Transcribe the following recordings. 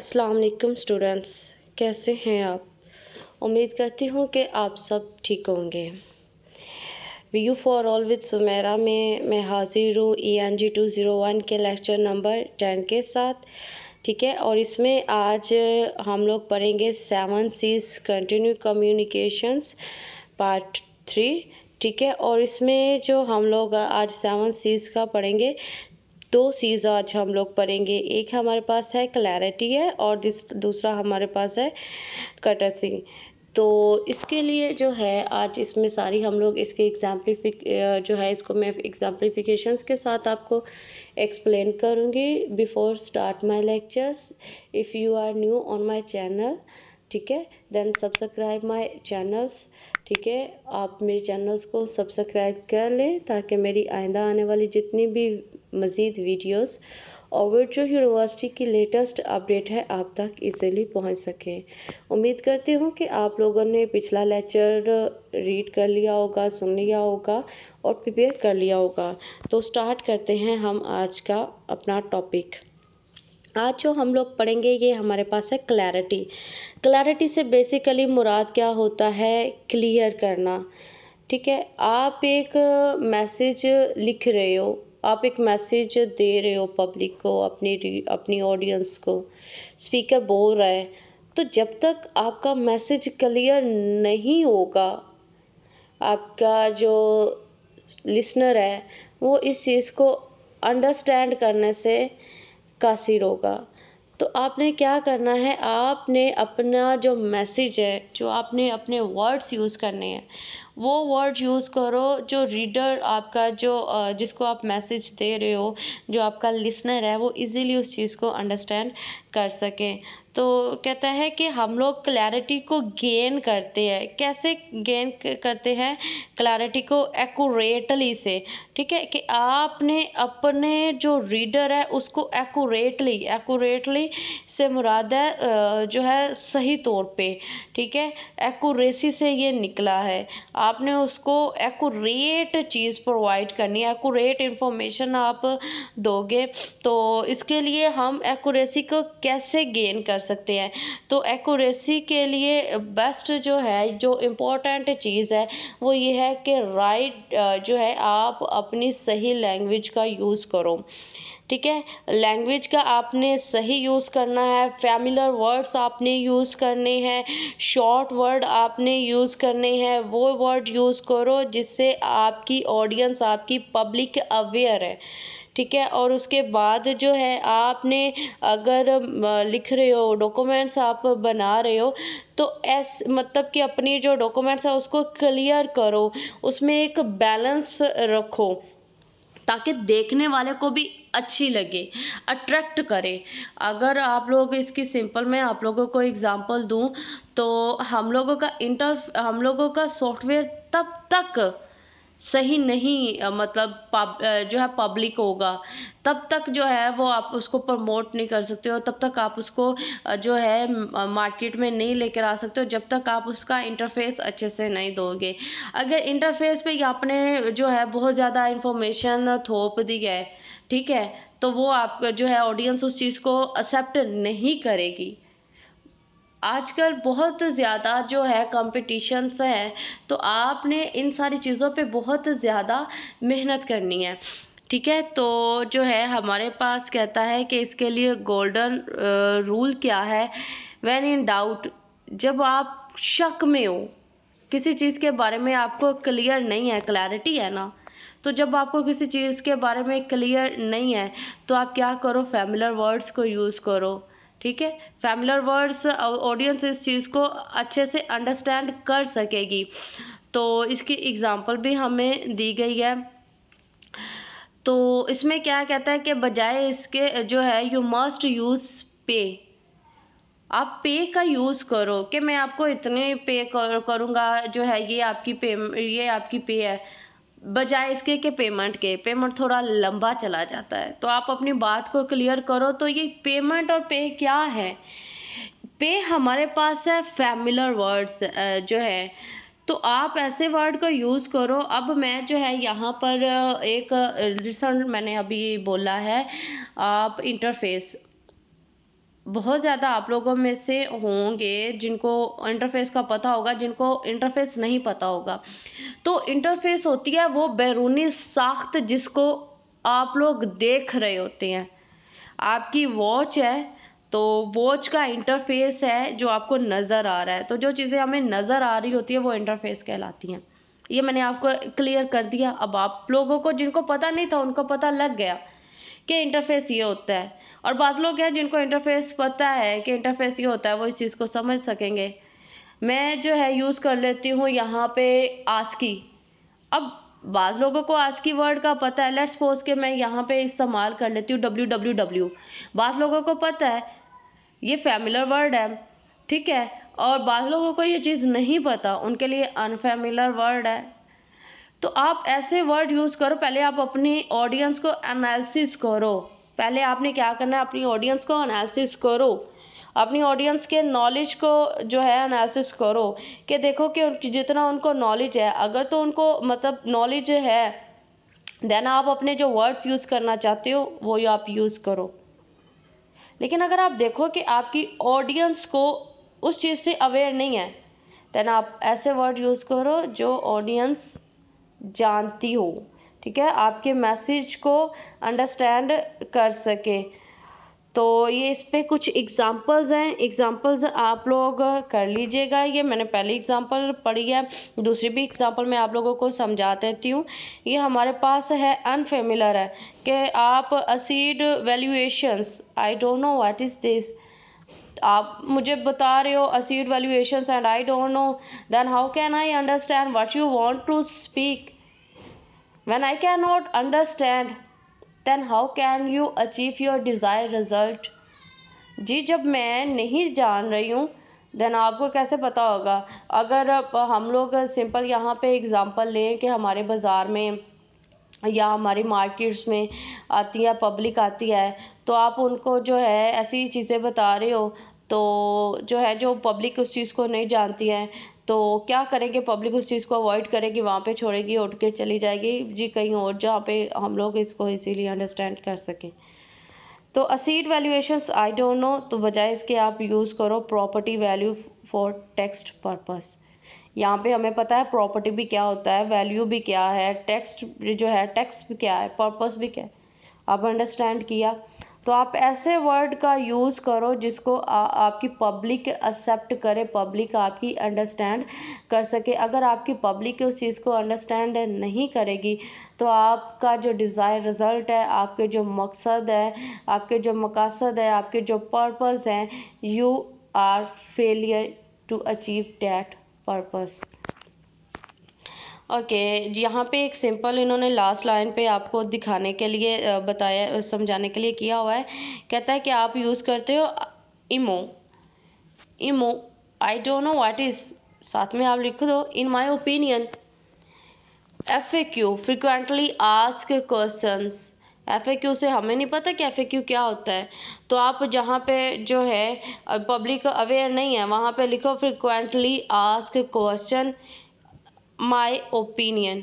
अस्सलाम वालेकुम स्टूडेंट्स कैसे हैं आप उम्मीद करती हूँ कि आप सब ठीक होंगे वी यू फॉर ऑल विद सुमेरा में मैं हाजिर हूँ E N G two zero one के लेक्चर नंबर टेन के साथ ठीक है और इसमें आज हम लोग पढ़ेंगे seven C's continue communications part three ठीक है और इसमें जो हम लोग आज सेवन सीज का पढ़ेंगे दो चीज़ आज हम लोग पढ़ेंगे एक हमारे पास है क्लैरिटी है और दूसरा हमारे पास है कटसी तो इसके लिए जो है आज इसमें सारी हम लोग इसके एग्जाम्पलीफिक जो है इसको मैं एग्जाम्पलीफिकेशन के साथ आपको एक्सप्लेन करूँगी before start my lectures if you are new on my channel ठीक है देन सब्सक्राइब माय चैनल्स ठीक है आप मेरे चैनल्स को सब्सक्राइब कर लें ताकि मेरी आइंदा आने वाली जितनी भी मज़ीद वीडियोस और वर्चुअल यूनिवर्सिटी की लेटेस्ट अपडेट है आप तक इजीली पहुंच सके उम्मीद करती हूं कि आप लोगों ने पिछला लेक्चर रीड कर लिया होगा सुन लिया होगा और प्रिपेयर कर लिया होगा तो स्टार्ट करते हैं हम आज का अपना टॉपिक आज जो हम लोग पढ़ेंगे ये हमारे पास है क्लैरिटी क्लैरिटी से बेसिकली मुराद क्या होता है क्लियर करना ठीक है आप एक मैसेज uh, लिख रहे हो आप एक मैसेज दे रहे हो पब्लिक को अपनी अपनी ऑडियंस को स्पीकर बोल रहा है तो जब तक आपका मैसेज क्लियर नहीं होगा आपका जो लिसनर है वो इस चीज़ को अंडरस्टैंड करने से कासिर होगा तो आपने क्या करना है आपने अपना जो मैसेज है जो आपने अपने वर्ड्स यूज़ करने हैं वो वर्ड यूज़ करो जो रीडर आपका जो जिसको आप मैसेज दे रहे हो जो आपका लिसनर है वो इजीली उस चीज़ को अंडरस्टैंड कर सकें तो कहता है कि हम लोग क्लैरिटी को गेन करते हैं कैसे गेन करते हैं क्लैरिटी को एकूरेटली से ठीक है कि आपने अपने जो रीडर है उसको एक्यूरेटली एक्यूरेटली से मुराद है जो है सही तौर पे ठीक है एक्यूरेसी से ये निकला है आपने उसको एक्यूरेट चीज़ प्रोवाइड करनी है एक्यूरेट इंफॉर्मेशन आप दोगे तो इसके लिए हम एक्यूरेसी को कैसे गेन कर सकते हैं तो एक्यूरेसी के लिए बेस्ट जो है जो इम्पोर्टेंट चीज़ है वो ये है कि राइट जो है आप अपनी सही लैंग्वेज का यूज़ करो ठीक है लैंग्वेज का आपने सही यूज़ करना है फैमिलर वर्ड्स आपने यूज़ करने हैं शॉर्ट वर्ड आपने यूज़ करने हैं वो वर्ड यूज़ करो जिससे आपकी ऑडियंस आपकी पब्लिक अवेयर है ठीक है और उसके बाद जो है आपने अगर लिख रहे हो डॉक्यूमेंट्स आप बना रहे हो तो एस मतलब कि अपनी जो डॉक्यूमेंट्स है उसको क्लियर करो उसमें एक बैलेंस रखो ताकि देखने वाले को भी अच्छी लगे अट्रैक्ट करे अगर आप लोग इसकी सिंपल मैं आप लोगों को एग्जांपल दूं तो हम लोगों का इंटर हम लोगों का सॉफ्टवेयर तब तक सही नहीं मतलब जो है पब्लिक होगा तब तक जो है वो आप उसको प्रमोट नहीं कर सकते हो तब तक आप उसको जो है मार्केट में नहीं लेकर आ सकते हो जब तक आप उसका इंटरफेस अच्छे से नहीं दोगे अगर इंटरफेस पे आपने जो है बहुत ज़्यादा इंफॉर्मेशन थोप दी है ठीक है तो वो आप जो है ऑडियंस उस चीज़ को एक्सेप्ट नहीं करेगी आजकल बहुत ज़्यादा जो है कॉम्पिटिशन्स हैं तो आपने इन सारी चीज़ों पे बहुत ज़्यादा मेहनत करनी है ठीक है तो जो है हमारे पास कहता है कि इसके लिए गोल्डन रूल क्या है वैन इन डाउट जब आप शक में हो किसी चीज़ के बारे में आपको क्लियर नहीं है क्लैरिटी है ना तो जब आपको किसी चीज़ के बारे में क्लियर नहीं है तो आप क्या करो फैमिलर वर्ड्स को यूज़ करो ठीक है फैमिलर वर्ड्स ऑडियंस इस चीज़ को अच्छे से अंडरस्टैंड कर सकेगी तो इसकी एग्ज़ाम्पल भी हमें दी गई है तो इसमें क्या कहता है कि बजाय इसके जो है यू मस्ट यूज़ पे आप पे का यूज़ करो कि मैं आपको इतने पे कर, करूँगा जो है ये आपकी पे ये आपकी पे है बजाय इसके के पेमेंट के पेमेंट थोड़ा लंबा चला जाता है तो आप अपनी बात को क्लियर करो तो ये पेमेंट और पे क्या है पे हमारे पास है फैमिलर वर्ड्स जो है तो आप ऐसे वर्ड का यूज़ करो अब मैं जो है यहाँ पर एक रिसेंट मैंने अभी बोला है आप इंटरफेस बहुत ज़्यादा आप लोगों में से होंगे जिनको इंटरफेस का पता होगा जिनको इंटरफेस नहीं पता होगा तो इंटरफेस होती है वो बैरूनी साख्त जिसको आप लोग देख रहे होते हैं आपकी वॉच है तो वॉच का इंटरफेस है जो आपको नज़र आ रहा है तो जो चीज़ें हमें नज़र आ रही होती है वो इंटरफेस कहलाती हैं ये मैंने आपको क्लियर कर दिया अब आप लोगों को जिनको पता नहीं था उनको पता लग गया कि इंटरफेस ये होता है और बाद लोग हैं जिनको इंटरफेस पता है कि इंटरफेस ये होता है वो इस चीज़ को समझ सकेंगे मैं जो है यूज़ कर लेती हूँ यहाँ पे आस्की अब बाज़ लोगों को आज की वर्ड का पता है लेट्स सपोज के मैं यहाँ पे इस्तेमाल कर लेती हूँ डब्ल्यू डब्ल्यू डब्ल्यू बाज़ लोगों को पता है ये फैमिलर वर्ड है ठीक है और बाज़ लोगों को ये चीज़ नहीं पता उनके लिए अनफेमिलर वर्ड है तो आप ऐसे वर्ड यूज़ करो पहले आप अपनी ऑडियंस को एनालिसिस करो पहले आपने क्या करना है अपनी ऑडियंस को अनालिस करो अपनी ऑडियंस के नॉलेज को जो है अनालिस करो कि देखो कि उनकी जितना उनको नॉलेज है अगर तो उनको मतलब नॉलेज है देन आप अपने जो वर्ड्स यूज़ करना चाहते हो वो आप यूज़ करो लेकिन अगर आप देखो कि आपकी ऑडियंस को उस चीज़ से अवेयर नहीं है देन आप ऐसे वर्ड यूज़ करो जो ऑडियंस जानती हो ठीक है आपके मैसेज को अंडरस्टैंड कर सके तो ये इस पर कुछ एग्ज़ाम्पल्स हैं एग्ज़ाम्पल्स आप लोग कर लीजिएगा ये मैंने पहली एग्ज़ाम्पल पढ़ी है दूसरी भी एग्ज़ाम्पल मैं आप लोगों को समझा देती हूँ ये हमारे पास है अनफेमिलर है कि आप acid valuations I don't know what is this आप मुझे बता रहे हो acid valuations and I don't know then how can I understand what you want to speak When I cannot understand, then how can you achieve your desired result? जी जब मैं नहीं जान रही हूँ देन आपको कैसे पता होगा अगर हम लोग सिंपल यहाँ पे एग्ज़ाम्पल लें कि हमारे बाज़ार में या हमारी मार्केट्स में आती है पब्लिक आती है तो आप उनको जो है ऐसी चीज़ें बता रहे हो तो जो है जो पब्लिक उस चीज़ को नहीं जानती है तो क्या करेंगे पब्लिक उस चीज़ को अवॉइड करेगी वहाँ पे छोड़ेगी उठ के चली जाएगी जी कहीं और जहाँ पे हम लोग इसको इजीली अंडरस्टैंड कर सकें तो acid valuations I don't know तो बजाय इसके आप यूज़ करो property value for text purpose यहाँ पे हमें पता है प्रॉपर्टी भी क्या होता है वैल्यू भी क्या है टेक्स्ट जो है टेक्स्ट भी क्या है पर्पस भी क्या है अब अंडरस्टैंड किया तो आप ऐसे वर्ड का यूज़ करो जिसको आ, आपकी पब्लिक एक्सेप्ट करे पब्लिक आपकी अंडरस्टैंड कर सके अगर आपकी पब्लिक उस चीज़ को अंडरस्टैंड नहीं करेगी तो आपका जो डिज़ायर रिज़ल्ट है आपके जो मकसद है आपके जो मकासद है आपके जो पर्पस हैं you are failure to achieve that purpose okay यहाँ पे एक सिंपल इन्होंने लास्ट लाइन पे आपको दिखाने के लिए बताया समझाने के लिए किया हुआ है कहता है कि आप यूज़ करते हो IMO IMO I don't know what is साथ में आप लिख दो in my opinion F A Q frequently ask question F A Q से हमें नहीं पता कि एफ ए क्यू क्या होता है तो आप जहाँ पे जो है पब्लिक अवेयर नहीं है वहाँ पे लिखो frequently ask question my opinion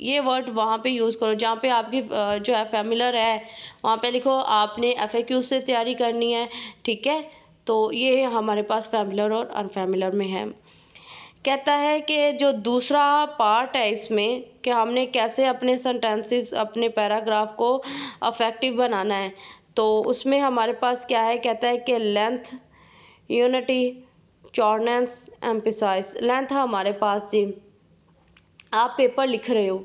ये वर्ड वहाँ पे यूज़ करो जहाँ पे आपकी जो है फैमिलर है वहाँ पे लिखो आपने एफ से तैयारी करनी है ठीक है तो ये हमारे पास फैमिलर और अनफैमिलर में है कहता है कि जो दूसरा पार्ट है इसमें कि हमने कैसे अपने सेंटेंसेस अपने पैराग्राफ को अफेक्टिव बनाना है तो उसमें हमारे पास क्या है कहता है कि length unity coherence emphasize length हमारे पास जी आप पेपर लिख रहे हो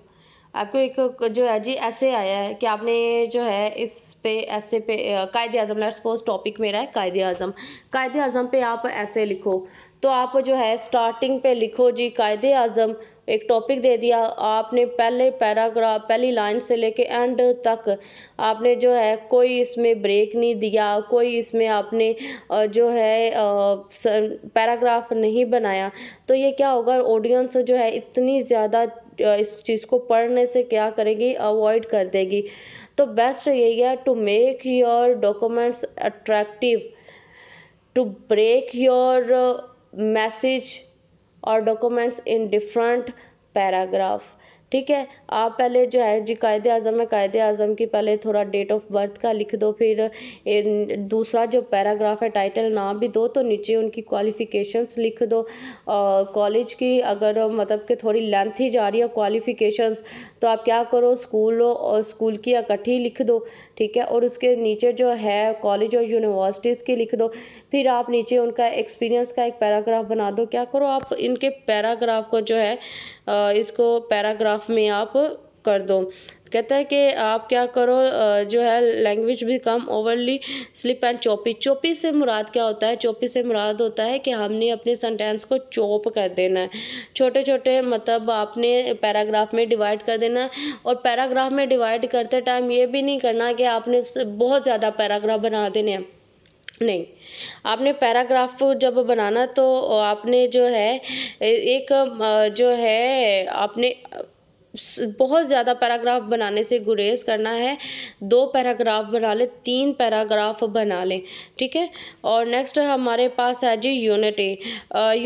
आपको एक जो है जी ऐसे आया है कि आपने जो है इस पे ऐसे पे Quaid Azam let's suppose topic मेरा है कायद अज़म कायद अज़म पे आप ऐसे लिखो तो आप जो है स्टार्टिंग पे लिखो जी कायद अज़म एक टॉपिक दे दिया आपने पहले पैराग्राफ पहली लाइन से लेके एंड तक आपने जो है कोई इसमें ब्रेक नहीं दिया कोई इसमें आपने जो है पैराग्राफ नहीं बनाया तो ये क्या होगा ऑडियंस जो है इतनी ज़्यादा इस चीज़ को पढ़ने से क्या करेगी अवॉइड कर देगी तो बेस्ट यही है to make your documents attractive to break your message और डॉक्यूमेंट्स इन डिफरेंट पैराग्राफ ठीक है आप पहले जो है जी कायद अज़म है कायद अज़म की पहले थोड़ा डेट ऑफ बर्थ का लिख दो फिर दूसरा जो पैराग्राफ है टाइटल नाम भी दो तो नीचे उनकी क्वालिफ़िकेशंस लिख दो कॉलेज की अगर मतलब कि थोड़ी लेंथ ही जा रही है क्वालिफ़िकेशंस तो आप क्या करो स्कूल और स्कूल की इकट्ठी लिख दो ठीक है और उसके नीचे जो है कॉलेज और यूनिवर्सिटीज़ की लिख दो फिर आप नीचे उनका एक्सपीरियंस का एक पैराग्राफ बना दो क्या करो आप इनके पैराग्राफ को जो है इसको पैराग्राफ में आप कर दो कहता है कि आप क्या करो जो है लैंग्वेज भी कम overly slip and choppy choppy से मुराद क्या होता है चौपी से मुराद होता है कि हमने अपने सेंटेंस को चौप कर देना है छोटे छोटे मतलब आपने पैराग्राफ में डिवाइड कर देना है और पैराग्राफ में डिवाइड करते टाइम ये भी नहीं करना कि आपने बहुत ज़्यादा पैराग्राफ बना देने हैं नहीं आपने पैराग्राफ जब बनाना तो आपने जो है एक जो है आपने बहुत ज़्यादा पैराग्राफ बनाने से गुरेज़ करना है दो पैराग्राफ बना लें तीन पैराग्राफ बना लें ठीक है और नेक्स्ट हमारे पास है जी यूनिटी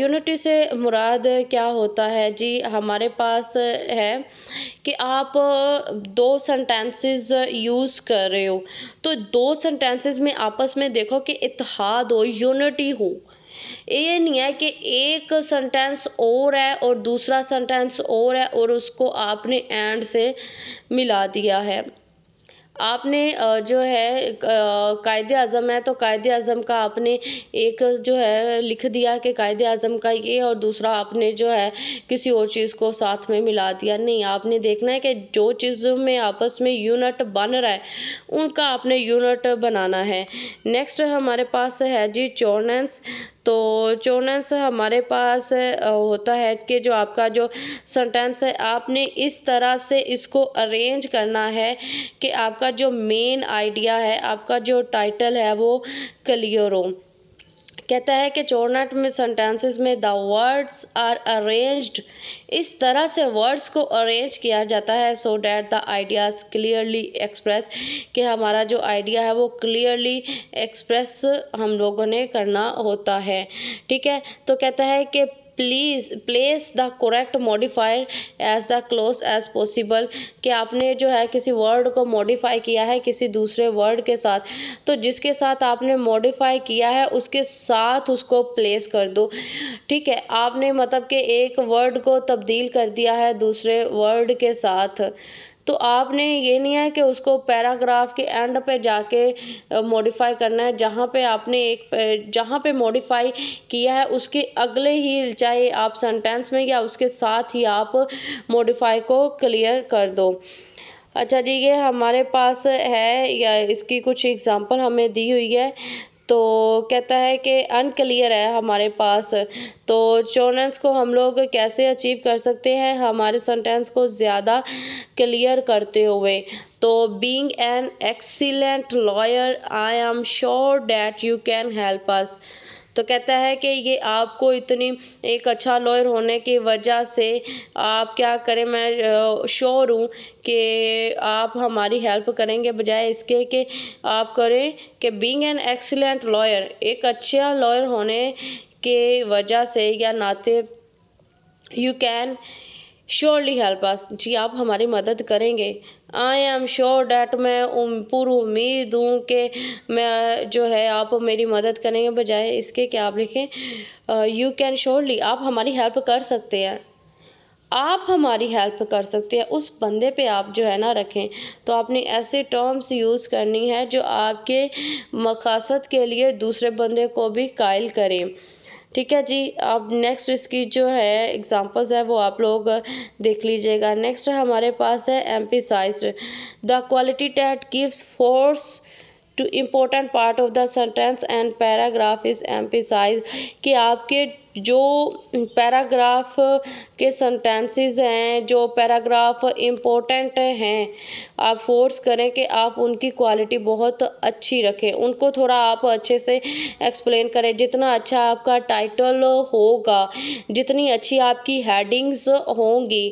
यूनिटी से मुराद क्या होता है जी हमारे पास है कि आप दो सेंटेंसेस यूज़ कर रहे हो तो दो सेंटेंसेस में आपस में देखो कि इतिहाद हो यूनिटी हो ये नहीं है कि एक सेंटेंस और है और दूसरा सेंटेंस और है और उसको आपने एंड से मिला दिया है आपने जो है कायद अज़म है तो कायद अज़म का आपने एक जो है लिख दिया कि कायद अज़म का ये और दूसरा आपने जो है किसी और चीज़ को साथ में मिला दिया नहीं आपने देखना है कि जो चीज़ों में आपस में यूनिट बन रहा है उनका आपने यूनिट बनाना है नेक्स्ट हमारे पास है जी चोनेंस तो चोनस हमारे पास होता है कि जो आपका जो सेंटेंस है आपने इस तरह से इसको अरेंज करना है कि आपका जो मेन आइडिया है आपका जो टाइटल है वो क्लियर हो कहता है कि चोरनाट में सेंटेंसेस में द वर्ड्स आर अरेंज्ड इस तरह से वर्ड्स को अरेंज किया जाता है so that the ideas clearly express कि हमारा जो आइडिया है वो क्लियरली एक्सप्रेस हम लोगों ने करना होता है ठीक है तो कहता है कि please place the correct modifier as the close as possible कि आपने जो है किसी वर्ड को मॉडिफाई किया है किसी दूसरे वर्ड के साथ तो जिसके साथ आपने मॉडिफाई किया है उसके साथ उसको प्लेस कर दो ठीक है आपने मतलब कि एक वर्ड को तब्दील कर दिया है दूसरे वर्ड के साथ तो आपने ये नहीं है कि उसको पैराग्राफ के एंड पे जाके मॉडिफाई करना है जहाँ पे आपने एक जहाँ पे मॉडिफाई किया है उसके अगले ही चाहे आप सेंटेंस में या उसके साथ ही आप मॉडिफाई को क्लियर कर दो अच्छा जी ये हमारे पास है या इसकी कुछ एग्जांपल हमें दी हुई है तो कहता है कि अनक्लियर है हमारे पास तो चोनेंस को हम लोग कैसे अचीव कर सकते हैं हमारे सेंटेंस को ज़्यादा क्लियर करते हुए तो being an excellent lawyer I am sure that you can help us तो कहता है कि ये आपको इतनी एक अच्छा लॉयर होने की वजह से आप क्या करें मैं श्योर हूँ कि आप हमारी हेल्प करेंगे बजाय इसके कि आप करें कि बींग एन एक्सीलेंट लॉयर एक अच्छा लॉयर होने के वजह से या नाते you can surely help us जी आप हमारी मदद करेंगे आई एम श्योर डैट मैं उम, पूरी उम्मीद हूँ कि मैं जो है आप मेरी मदद करेंगे बजाय इसके कि आप लिखें यू कैन श्योरली आप हमारी हेल्प कर सकते हैं आप हमारी हेल्प कर सकते हैं उस बंदे पे आप जो है ना रखें तो आपने ऐसे टर्म्स यूज़ करनी है जो आपके मकासद के लिए दूसरे बंदे को भी कायल करें ठीक है जी अब नेक्स्ट इसकी जो है एग्जांपल्स है वो आप लोग देख लीजिएगा नेक्स्ट हमारे पास है emphasize the quality that gives force to important part of the sentence and paragraph is emphasize कि आपके जो पैराग्राफ के सेंटेंसेस हैं जो पैराग्राफ इम्पोर्टेंट हैं आप फोर्स करें कि आप उनकी क्वालिटी बहुत अच्छी रखें उनको थोड़ा आप अच्छे से एक्सप्लेन करें जितना अच्छा आपका टाइटल होगा जितनी अच्छी आपकी हेडिंग्स होंगी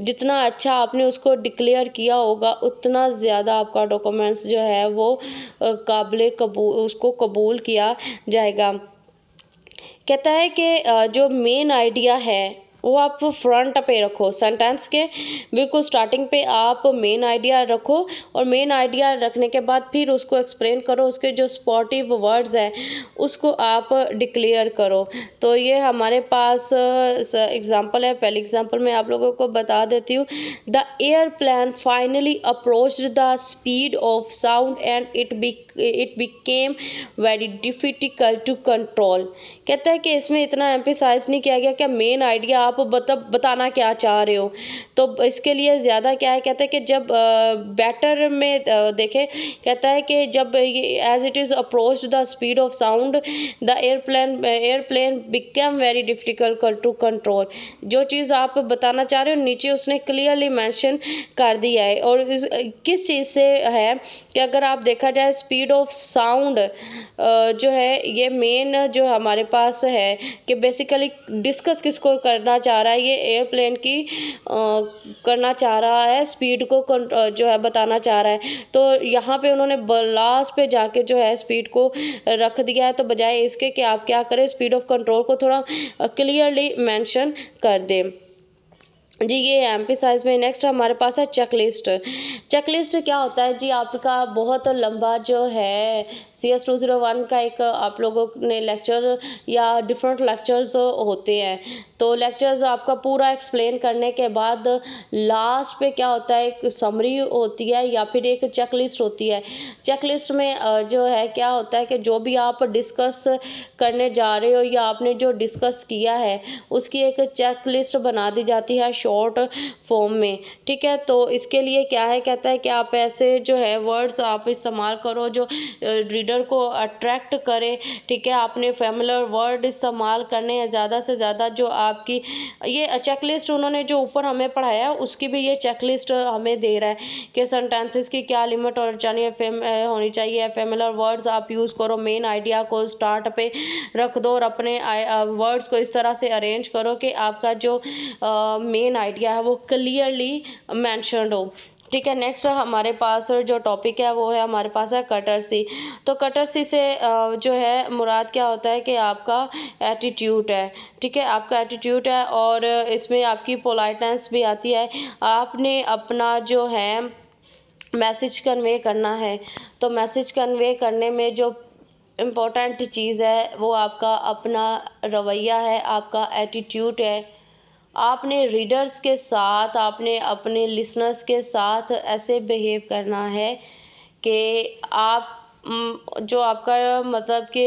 जितना अच्छा आपने उसको डिक्लेयर किया होगा उतना ज़्यादा आपका डॉक्यूमेंट्स जो है वो काबिल कबूल उसको कबूल किया जाएगा कहता है कि जो मेन आइडिया है वो आप फ्रंट पे रखो सेंटेंस के बिल्कुल स्टार्टिंग पे आप मेन आइडिया रखो और मेन आइडिया रखने के बाद फिर उसको एक्सप्लेन करो उसके जो स्पॉटिव वर्ड्स हैं उसको आप डिक्लेयर करो तो ये हमारे पास एग्जांपल uh, है पहले एग्जांपल मैं आप लोगों को बता देती हूँ the air plane finally approach the speed of sound and it be it became very difficult to control कहता है कि इसमें इतना एम्पिसाइज नहीं किया गया कि मेन आइडिया आप मतलब बताना क्या चाह रहे हो तो इसके लिए ज़्यादा क्या है कहते हैं कि जब बैटर में देखें कहता है कि जब as it is approach the speed of sound the airplane airplane become very difficult to control जो चीज़ आप बताना चाह रहे हो नीचे उसने क्लियरली मैंशन कर दिया है और इस किस चीज़ से है कि अगर आप देखा जाए स्पीड ऑफ साउंड जो है ये मेन जो हमारे पास है कि बेसिकली डिस्कस किसको करना करना चाह रहा है ये एयरप्लेन की करना चाह रहा है स्पीड को जो है बताना चाह रहा है तो यहाँ पे उन्होंने लास्ट पे जाके जो है स्पीड को रख दिया है तो बजाय इसके कि आप क्या करें स्पीड ऑफ कंट्रोल को थोड़ा क्लियरली मेंशन कर दें जी ये एम पी साइज में नेक्स्ट हमारे पास है चेक लिस्ट चेक लिस्ट क्या होता है जी आपका बहुत लंबा जो है C S two zero one का एक आप लोगों ने लेक्चर या डिफरेंट लेक्चर्स होते हैं तो लेक्चर्स आपका पूरा एक्सप्लेन करने के बाद लास्ट पे क्या होता है एक समरी होती है या फिर एक चेक लिस्ट होती है चेक लिस्ट में जो है क्या होता है कि जो भी आप डिस्कस करने जा रहे हो या आपने जो डिस्कस किया है उसकी एक चेक लिस्ट बना दी जाती है शॉर्ट फॉर्म में ठीक है तो इसके लिए क्या है कहता है कि आप ऐसे जो है वर्ड्स आप इस्तेमाल करो जो रीडर को अट्रैक्ट करे ठीक है आपने फेमुलर वर्ड इस्तेमाल करने हैं ज़्यादा से ज़्यादा जो आपकी ये चेकलिस्ट उन्होंने जो ऊपर हमें पढ़ाया उसकी भी ये चेकलिस्ट हमें दे रहा है कि सेंटेंसेस की क्या लिमिट होनी चाहिए फेम होनी चाहिए फेमुलर वर्ड्स आप यूज़ करो मेन आइडिया को स्टार्ट पे रख दो और अपने वर्ड्स को इस तरह से अरेंज करो कि आपका जो मेन आइडिया है वो क्लियरली मैंशनड हो ठीक है नेक्स्ट हमारे पास जो टॉपिक है वो है हमारे पास है कटर सी तो कटर सी से जो है मुराद क्या होता है कि आपका एटीट्यूड है ठीक है आपका एटीट्यूड है और इसमें आपकी पोलाइटनेस भी आती है आपने अपना जो है मैसेज कन्वे करना है तो मैसेज कन्वे करने में जो इम्पोर्टेंट चीज़ है वो आपका अपना रवैया है आपका एटीट्यूड है आपने रीडर्स के साथ आपने अपने लिसनर्स के साथ ऐसे बिहेव करना है कि आप हम्म, जो आपका मतलब कि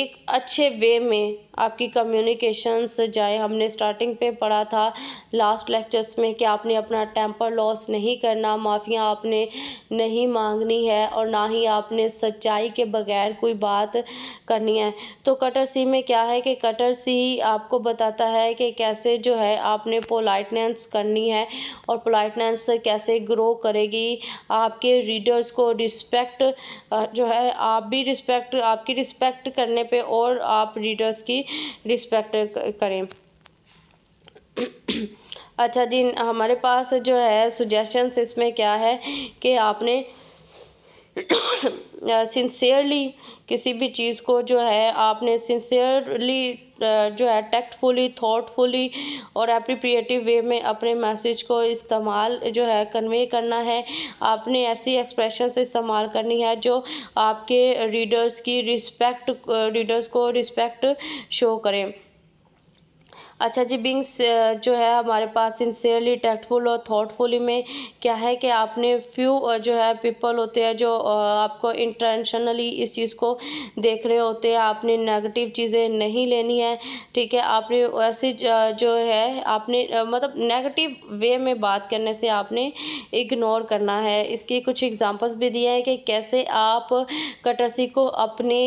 एक अच्छे वे में आपकी कम्युनिकेशंस जाए हमने स्टार्टिंग पे पढ़ा था लास्ट लेक्चर्स में कि आपने अपना टेम्पर लॉस नहीं करना माफ़ियाँ आपने नहीं मांगनी है और ना ही आपने सच्चाई के बगैर कोई बात करनी है तो कटर सी में क्या है कि कटर सी आपको बताता है कि कैसे जो है आपने पोलाइटनेंस करनी है और पोलाइटनेंस कैसे ग्रो करेगी आपके रीडर्स को रिस्पेक्ट जो है आप भी रिस्पेक्ट आपकी रिस्पेक्ट करने पे और आप रीडर्स की रिस्पेक्ट करें अच्छा जी हमारे पास जो है सुजेशंस इसमें क्या है कि आपने सिंसेयरली किसी भी चीज़ को जो है आपने सिंसेयरली जो है टैक्टफुली थॉटफुली और अप्रीप्रिएटिव वे में अपने मैसेज को इस्तेमाल जो है कन्वे करना है आपने ऐसी एक्सप्रेशन इस्तेमाल करनी है जो आपके रीडर्स की रिस्पेक्ट रीडर्स को रिस्पेक्ट शो करें अच्छा जी बिंग्स जो है हमारे पास सिंसियरली टैक्टफुल और थॉटफुली में क्या है कि आपने फ्यू जो है पीपल होते हैं जो आपको इंटेंशनली इस चीज़ को देख रहे होते हैं आपने नेगेटिव चीज़ें नहीं लेनी है ठीक है आपने वैसे जो है आपने मतलब नेगेटिव वे में बात करने से आपने इग्नोर करना है इसकी कुछ एग्जाम्पल्स भी दिए हैं कि कैसे आप कटरसी को अपने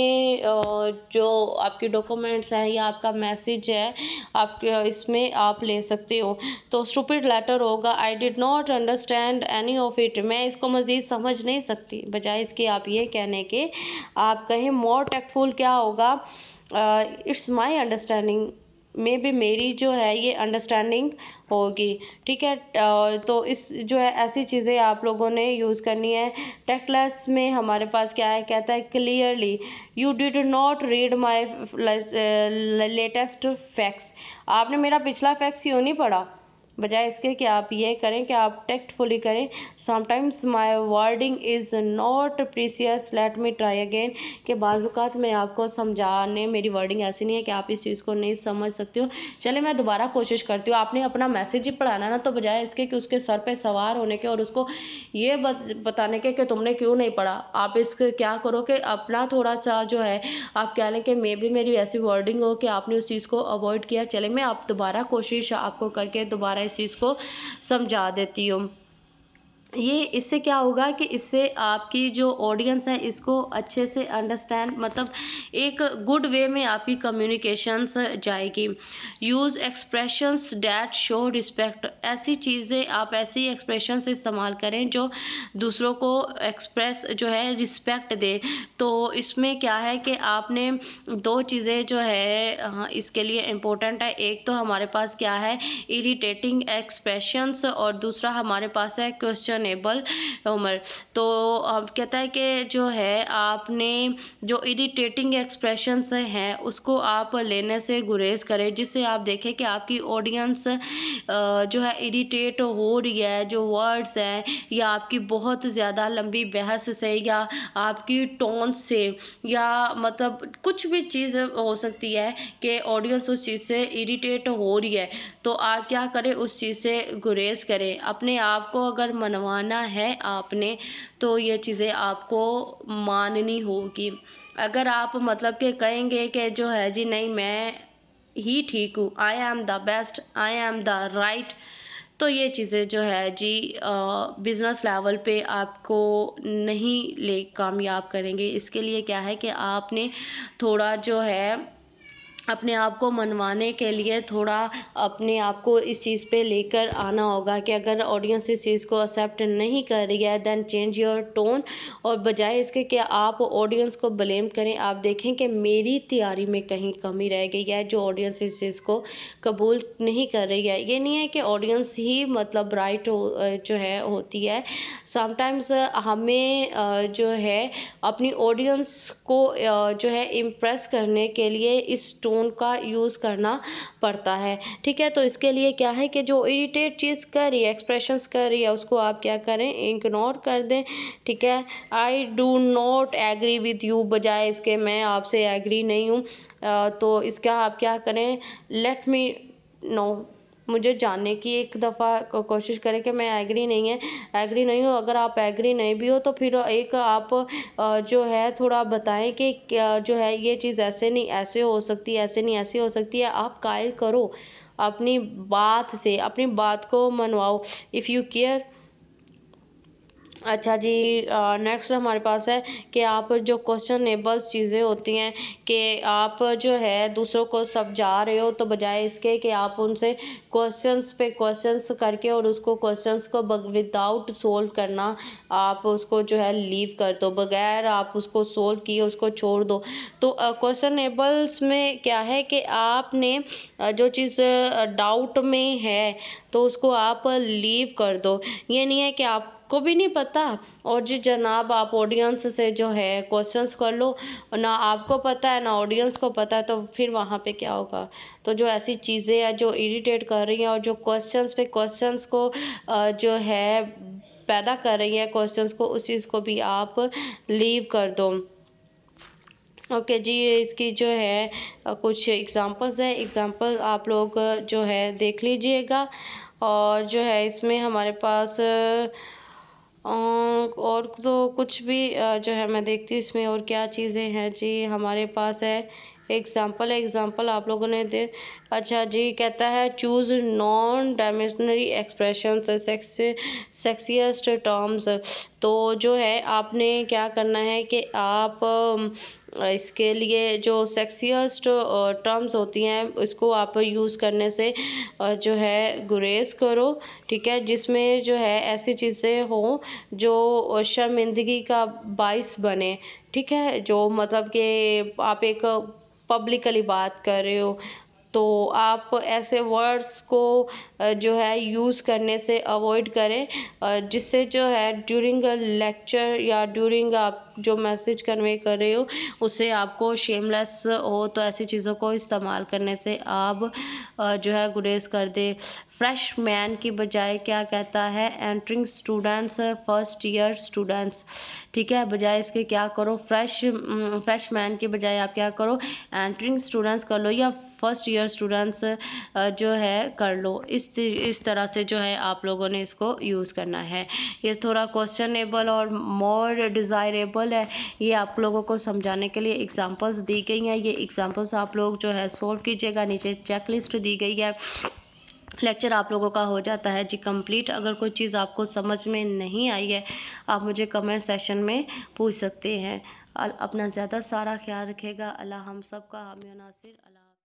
जो आपके डॉक्यूमेंट्स हैं या आपका मैसेज है आप इसमें आप ले सकते हो तो स्टूपिड लेटर होगा I did not understand any of it मैं इसको मज़ीद समझ नहीं सकती बजाय इसके आप ये कहने के आप कहें मोर टैक्टफुल क्या होगा इट्स माई अंडरस्टैंडिंग मे भी मेरी जो है ये अंडरस्टैंडिंग होगी ठीक है तो इस जो है ऐसी चीज़ें आप लोगों ने यूज़ करनी है टेक्टलेस में हमारे पास क्या है कहता है clearly you did not read my latest facts आपने मेरा पिछला फैक्स क्यों नहीं पढ़ा बजाय इसके कि आप ये करें कि आप टेक्टफुली करें sometimes my wording is not precise let me try again के बाज़ात मैं आपको समझाने मेरी वर्डिंग ऐसी नहीं है कि आप इस चीज़ को नहीं समझ सकते हो चले मैं दोबारा कोशिश करती हूँ आपने अपना मैसेज ही पढ़ाना ना तो बजाय इसके कि उसके सर पर सवार होने के और उसको ये बताने के कि तुमने क्यों नहीं पढ़ा आप इसके क्या करो कि अपना थोड़ा सा जो है आप कह लें कि मे भी मेरी ऐसी वर्डिंग हो कि आपने उस चीज़ को अवॉइड किया चले मैं आप दोबारा कोशिश आपको करके दोबारा इस चीज़ को समझा देती हूँ ये इससे क्या होगा कि इससे आपकी जो ऑडियंस है इसको अच्छे से अंडरस्टैंड मतलब एक गुड वे में आपकी कम्युनिकेशंस जाएगी use expressions that show respect ऐसी चीज़ें आप ऐसी एक्सप्रेशंस इस्तेमाल करें जो दूसरों को एक्सप्रेस जो है रिस्पेक्ट दे तो इसमें क्या है कि आपने दो चीज़ें जो है हाँ, इसके लिए इम्पोर्टेंट है एक तो हमारे पास क्या है इरीटेटिंग एक्सप्रेशंस और दूसरा हमारे पास है क्वेश्चन फैशनेबल ह्यूमर तो अब कहता है कि जो है आपने जो इरिटेटिंग एक्सप्रेशन हैं उसको आप लेने से गुरेज करें जिससे आप देखें कि आपकी ऑडियंस जो है इरिटेट हो रही है जो वर्ड्स हैं या आपकी बहुत ज़्यादा लंबी बहस से या आपकी टोन से या मतलब कुछ भी चीज़ हो सकती है कि ऑडियंस उस चीज़ से इरिटेट हो रही है तो आप क्या करें उस चीज़ से गुरेज करें अपने आप को अगर मनवा माना है आपने तो ये चीज़ें आपको माननी होगी अगर आप मतलब के कहेंगे कि जो है जी नहीं मैं ही ठीक हूँ I am the best I am the right तो ये चीज़ें जो है जी बिज़नेस लेवल पे आपको नहीं ले कामयाब करेंगे इसके लिए क्या है कि आपने थोड़ा जो है अपने आप को मनवाने के लिए थोड़ा अपने आप को इस चीज़ पे लेकर आना होगा कि अगर ऑडियंस इस चीज़ को एक्सेप्ट नहीं कर रही है देन चेंज योर टोन और बजाय इसके कि आप ऑडियंस को ब्लेम करें आप देखें कि मेरी तैयारी में कहीं कमी रह गई है जो ऑडियंस इस चीज़ को कबूल नहीं कर रही है ये नहीं है कि ऑडियंस ही मतलब राइट हो जो है होती है समटाइम्स हमें जो है अपनी ऑडियंस को जो है इम्प्रेस करने के लिए इस टोन स्टोन का यूज़ करना पड़ता है ठीक है तो इसके लिए क्या है कि जो इरीटेट चीज़ कर रही है एक्सप्रेशन कर रही है उसको आप क्या करें इग्नोर कर दें ठीक है I do not agree with you बजाय इसके मैं आपसे एग्री नहीं हूँ तो इसका आप क्या करें लेट मी नो मुझे जानने की एक दफ़ा कोशिश करें कि मैं एग्री नहीं है एग्री नहीं हूँ अगर आप एग्री नहीं भी हो तो फिर एक आप जो है थोड़ा बताएं कि जो है ये चीज़ ऐसे नहीं ऐसे हो सकती ऐसे नहीं ऐसे हो सकती है आप कायल करो अपनी बात से अपनी बात को मनवाओ इफ़ यू केयर अच्छा जी नेक्स्ट हमारे पास है कि आप जो क्वेश्चनेबल चीज़ें होती हैं कि आप जो है दूसरों को समझा रहे हो तो बजाय इसके कि आप उनसे क्वेश्चंस पे क्वेश्चंस करके और उसको क्वेश्चंस को विदाउट सोल्व करना आप उसको जो है लीव कर दो बगैर आप उसको सोल्व किए उसको छोड़ दो तो क्वेश्चनेबल्स में क्या है कि आपने जो चीज़ डाउट में है तो उसको आप लीव कर दो ये नहीं है कि आप आपको भी नहीं पता और जी जनाब आप ऑडियंस से जो है क्वेश्चंस कर लो ना आपको पता है ना ऑडियंस को पता है तो फिर वहाँ पे क्या होगा तो जो ऐसी चीज़ें या जो इरिटेट कर रही हैं और जो क्वेश्चंस पे क्वेश्चंस को जो है पैदा कर रही है क्वेश्चंस को उस चीज़ को भी आप लीव कर दो ओके okay, जी इसकी जो है कुछ एग्जांपल्स है एग्जांपल आप लोग जो है देख लीजिएगा और जो है इसमें हमारे पास और तो कुछ भी जो है मैं देखती हूँ इसमें और क्या चीज़ें हैं जी हमारे पास है एग्ज़ाम्पल एग्ज़ाम्पल आप लोगों ने दे अच्छा जी कहता है चूज नॉन डायमेंशनरी एक्सप्रेशन सेक्सीस्ट टर्म्स तो जो है आपने क्या करना है कि आप इसके लिए जो सेक्सीस्ट टर्म्स होती हैं इसको आप यूज़ करने से जो है गुरेज करो ठीक है जिसमें जो है ऐसी चीज़ें हों जो शर्मिंदगी का बाइस बने ठीक है जो मतलब कि आप एक पब्लिकली बात कर रहे हो तो आप ऐसे वर्ड्स को जो है यूज़ करने से अवॉइड करें जिससे जो है ड्यूरिंग अ लेक्चर या ड्यूरिंग आप जो मैसेज कन्वे कर रहे हो उससे आपको शेमलेस हो तो ऐसी चीज़ों को इस्तेमाल करने से आप जो है गुरेज कर दे फ्रेश मैन की बजाय क्या कहता है entering students first year students ठीक है बजाय इसके क्या करो फ्रेश फ्रेश मैन के बजाय आप क्या करो एंट्रिंग स्टूडेंट्स कर लो या फर्स्ट ईयर स्टूडेंट्स जो है कर लो इस इस तरह से जो है आप लोगों ने इसको यूज़ करना है ये थोड़ा क्वेश्चनेबल और मोर डिज़ायरेबल है ये आप लोगों को समझाने के लिए एग्जांपल्स दी गई हैं ये एग्जांपल्स आप लोग जो है सोल्व कीजिएगा नीचे चेक लिस्ट दी गई है लेक्चर आप लोगों का हो जाता है जी कंप्लीट अगर कोई चीज़ आपको समझ में नहीं आई है आप मुझे कमेंट सेशन में पूछ सकते हैं अपना ज़्यादा सारा ख्याल रखेगा अल्लाह हम सब का हामी नासिर अल्लाह